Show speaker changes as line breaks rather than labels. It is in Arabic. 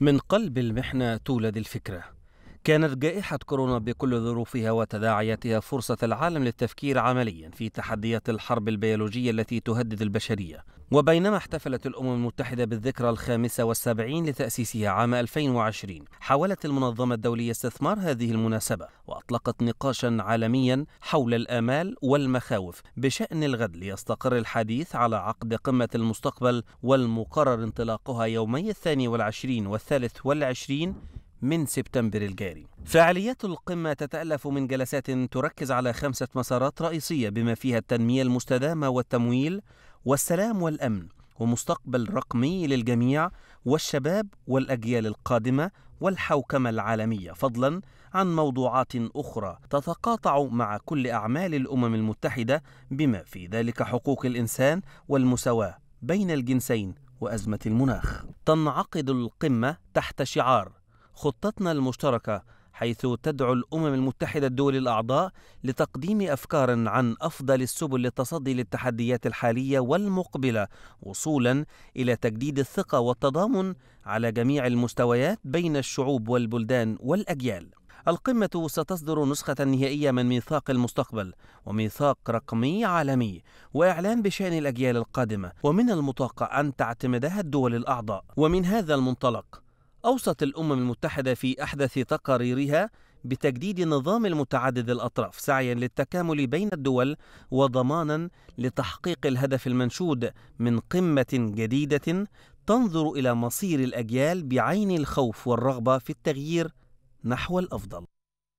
من قلب المحنة تولد الفكرة كانت جائحة كورونا بكل ظروفها وتداعياتها فرصة العالم للتفكير عمليا في تحديات الحرب البيولوجية التي تهدد البشرية وبينما احتفلت الأمم المتحدة بالذكرى الخامسة والسبعين لتأسيسها عام 2020 حاولت المنظمة الدولية استثمار هذه المناسبة وأطلقت نقاشا عالميا حول الآمال والمخاوف بشأن الغد ليستقر الحديث على عقد قمة المستقبل والمقرر انطلاقها يومي الثاني والعشرين والثالث والعشرين من سبتمبر الجاري. فعاليات القمة تتألف من جلسات تركز على خمسة مسارات رئيسية بما فيها التنمية المستدامة والتمويل والسلام والأمن ومستقبل رقمي للجميع والشباب والأجيال القادمة والحوكمة العالمية فضلا عن موضوعات أخرى تتقاطع مع كل أعمال الأمم المتحدة بما في ذلك حقوق الإنسان والمساواة بين الجنسين وأزمة المناخ. تنعقد القمة تحت شعار خطتنا المشتركة حيث تدعو الأمم المتحدة الدول الأعضاء لتقديم أفكار عن أفضل السبل للتصدي للتحديات الحالية والمقبلة وصولا إلى تجديد الثقة والتضامن على جميع المستويات بين الشعوب والبلدان والأجيال. القمة ستصدر نسخة نهائية من ميثاق المستقبل وميثاق رقمي عالمي وإعلان بشأن الأجيال القادمة ومن المتوقع أن تعتمدها الدول الأعضاء ومن هذا المنطلق أوصت الأمم المتحدة في أحدث تقاريرها بتجديد نظام المتعدد الأطراف سعيا للتكامل بين الدول وضمانا لتحقيق الهدف المنشود من قمة جديدة تنظر إلى مصير الأجيال بعين الخوف والرغبة في التغيير نحو الأفضل